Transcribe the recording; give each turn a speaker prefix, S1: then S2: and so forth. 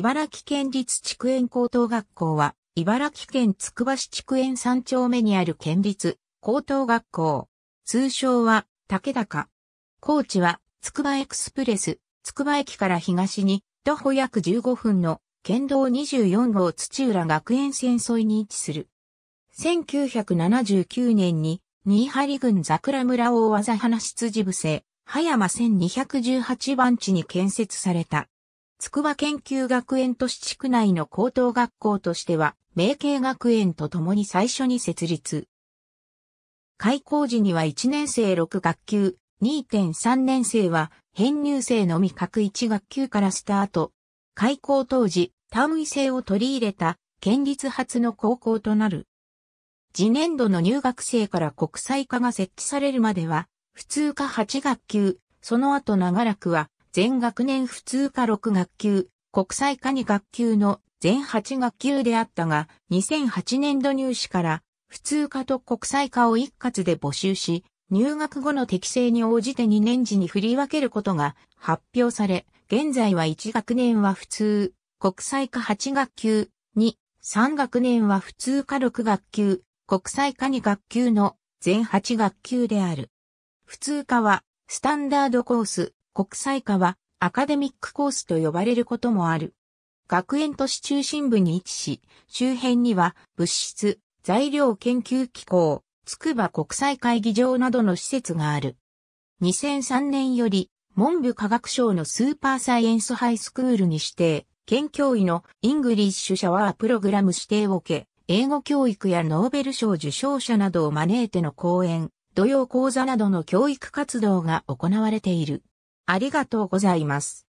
S1: 茨城県立筑園高等学校は、茨城県つくば市筑園3丁目にある県立高等学校。通称は、竹高。高知は、つくばエクスプレス、つくば駅から東に、徒歩約15分の、県道24号土浦学園線沿いに位置する。1979年に、新張郡桜村大技花出事部生、葉山1218番地に建設された。筑波研究学園都市地区内の高等学校としては、明慶学園と共に最初に設立。開校時には1年生6学級、2.3年生は編入生のみ各1学級からスタート。開校当時、単位制を取り入れた県立初の高校となる。次年度の入学生から国際化が設置されるまでは、普通科8学級、その後長らくは全学年普通科6学級、国際科2学級の全8学級であったが、2008年度入試から普通科と国際科を一括で募集し、入学後の適正に応じて2年次に振り分けることが発表され、現在は1学年は普通、国際科8学級、2、3学年は普通科6学級、国際科2学級の全8学級である。普通科は、スタンダードコース、国際化はアカデミックコースと呼ばれることもある。学園都市中心部に位置し、周辺には物質、材料研究機構、筑波国際会議場などの施設がある。2003年より文部科学省のスーパーサイエンスハイスクールに指定、県教委のイングリッシュシャワープログラム指定を受け、英語教育やノーベル賞受賞者などを招いての講演、土曜講座などの教育活動が行われている。ありがとうございます。